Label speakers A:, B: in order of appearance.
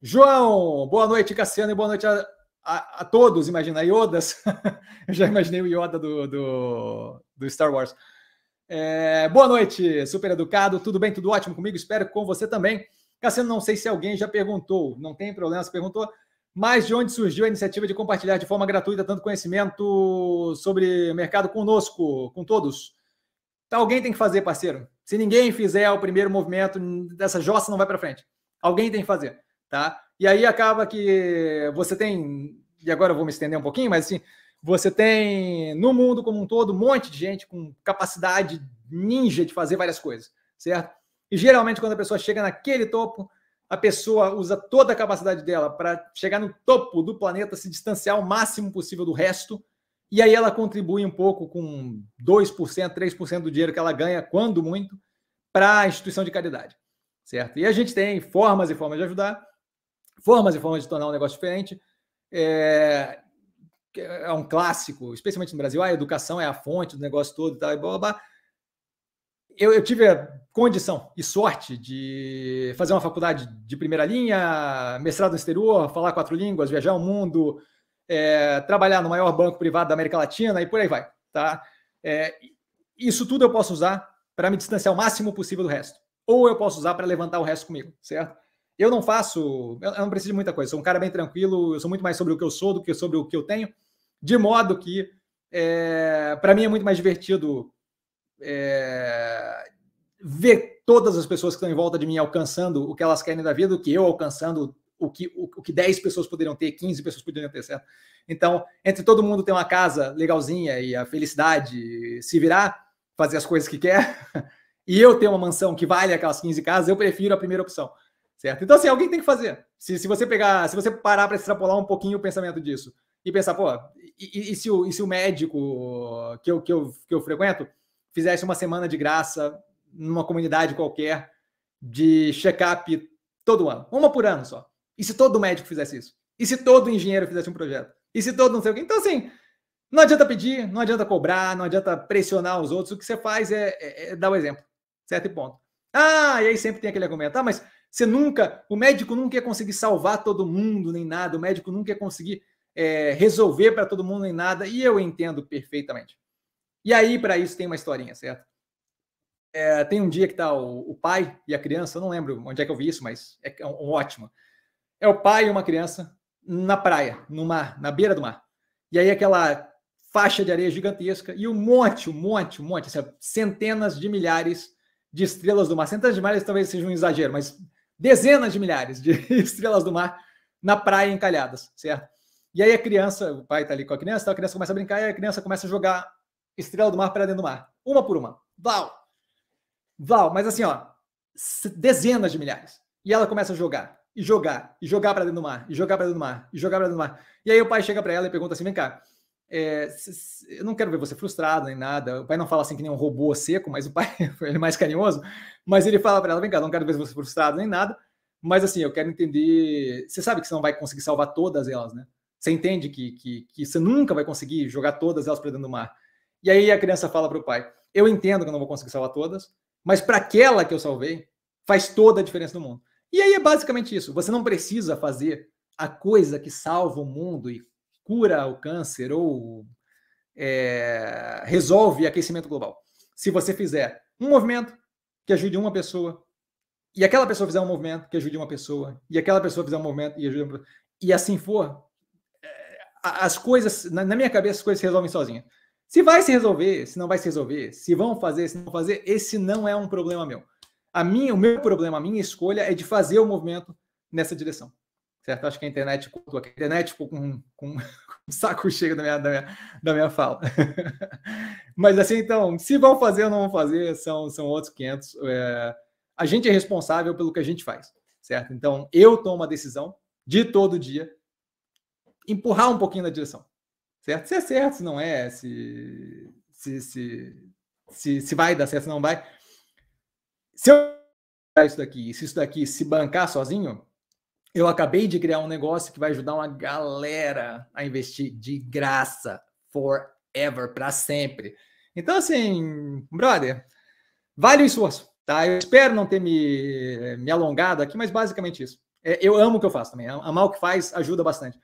A: João, boa noite, Cassiano, e boa noite a, a, a todos. Imagina, Iodas. Eu já imaginei o Yoda do, do, do Star Wars. É, boa noite, super educado. Tudo bem, tudo ótimo comigo? Espero com você também. Cassiano, não sei se alguém já perguntou, não tem problema se perguntou, mas de onde surgiu a iniciativa de compartilhar de forma gratuita tanto conhecimento sobre mercado conosco, com todos? Então, alguém tem que fazer, parceiro. Se ninguém fizer o primeiro movimento, dessa jossa não vai para frente. Alguém tem que fazer tá? E aí acaba que você tem, e agora eu vou me estender um pouquinho, mas assim, você tem no mundo como um todo um monte de gente com capacidade ninja de fazer várias coisas, certo? E geralmente quando a pessoa chega naquele topo, a pessoa usa toda a capacidade dela para chegar no topo do planeta, se distanciar o máximo possível do resto, e aí ela contribui um pouco com 2%, 3% do dinheiro que ela ganha, quando muito, para a instituição de caridade, certo? E a gente tem formas e formas de ajudar, formas e formas de tornar um negócio diferente. É, é um clássico, especialmente no Brasil, ah, a educação é a fonte do negócio todo e tal, e blá, blá, blá. Eu, eu, tive a condição e sorte de fazer uma faculdade de primeira linha, mestrado no exterior, falar quatro línguas, viajar o mundo, é, trabalhar no maior banco privado da América Latina e por aí vai, tá? É, isso tudo eu posso usar para me distanciar o máximo possível do resto. Ou eu posso usar para levantar o resto comigo, certo? Eu não faço, eu não preciso de muita coisa, sou um cara bem tranquilo, eu sou muito mais sobre o que eu sou do que sobre o que eu tenho, de modo que é, para mim é muito mais divertido é, ver todas as pessoas que estão em volta de mim alcançando o que elas querem da vida do que eu alcançando o que, o, o que 10 pessoas poderiam ter, 15 pessoas poderiam ter, certo? Então, entre todo mundo ter uma casa legalzinha e a felicidade se virar, fazer as coisas que quer, e eu ter uma mansão que vale aquelas 15 casas, eu prefiro a primeira opção certo? Então, assim, alguém tem que fazer. Se, se você pegar, se você parar para extrapolar um pouquinho o pensamento disso e pensar, pô, e, e, se, o, e se o médico que eu, que, eu, que eu frequento fizesse uma semana de graça numa comunidade qualquer de check-up todo ano, uma por ano só? E se todo médico fizesse isso? E se todo engenheiro fizesse um projeto? E se todo não sei o quê? Então, assim, não adianta pedir, não adianta cobrar, não adianta pressionar os outros. O que você faz é, é, é dar o exemplo, certo e ponto. Ah, e aí sempre tem aquele argumento. Ah, mas você nunca, o médico nunca ia conseguir salvar todo mundo nem nada, o médico nunca ia conseguir é, resolver para todo mundo nem nada, e eu entendo perfeitamente. E aí, para isso, tem uma historinha, certo? É, tem um dia que tá o, o, pai e a criança, eu não lembro onde é que eu vi isso, mas é, é um, um ótimo. É o pai e uma criança na praia, no mar, na beira do mar. E aí aquela faixa de areia gigantesca e um monte, um monte, um monte, assim, centenas de milhares de estrelas do mar. Centenas de milhares talvez seja um exagero, mas dezenas de milhares de estrelas do mar na praia encalhadas, certo? E aí a criança, o pai está ali com a criança, a criança começa a brincar e a criança começa a jogar estrela do mar para dentro do mar, uma por uma. Val! Val, mas assim, ó, dezenas de milhares. E ela começa a jogar, e jogar, e jogar para dentro do mar, e jogar para dentro do mar, e jogar para dentro do mar. E aí o pai chega para ela e pergunta assim: vem cá, é, eu não quero ver você frustrado nem nada. O pai não fala assim que nem um robô seco, mas o pai ele é mais carinhoso. Mas ele fala para ela: vem cá, não quero ver você frustrado nem nada. Mas assim, eu quero entender. Você sabe que você não vai conseguir salvar todas elas, né? Você entende que, que, que você nunca vai conseguir jogar todas elas para dentro do mar. E aí a criança fala para o pai: eu entendo que eu não vou conseguir salvar todas, mas para aquela que eu salvei, faz toda a diferença no mundo. E aí é basicamente isso. Você não precisa fazer a coisa que salva o mundo e cura o câncer ou é, resolve aquecimento global. Se você fizer um movimento que ajude uma pessoa, e aquela pessoa fizer um movimento que ajude uma pessoa, e aquela pessoa fizer um movimento e ajude uma pessoa, e assim for, é, as coisas, na minha cabeça, as coisas se resolvem sozinhas. Se vai se resolver, se não vai se resolver, se vão fazer, se não fazer, esse não é um problema meu. A minha, o meu problema, a minha escolha é de fazer o movimento nessa direção certo? Acho que a internet, a internet ficou com, com, com um saco cheio da minha, da minha, da minha fala. Mas assim, então, se vão fazer ou não vão fazer, são, são outros 500. É, a gente é responsável pelo que a gente faz, certo? Então, eu tomo a decisão de todo dia empurrar um pouquinho na direção, certo? Se é certo, se não é, se, se, se, se, se vai dar certo, se não vai. Se eu isso daqui, se isso daqui se bancar sozinho, eu acabei de criar um negócio que vai ajudar uma galera a investir de graça, forever, para sempre. Então, assim, brother, vale o esforço, tá? Eu espero não ter me, me alongado aqui, mas basicamente isso. É, eu amo o que eu faço também. Amar o que faz ajuda bastante.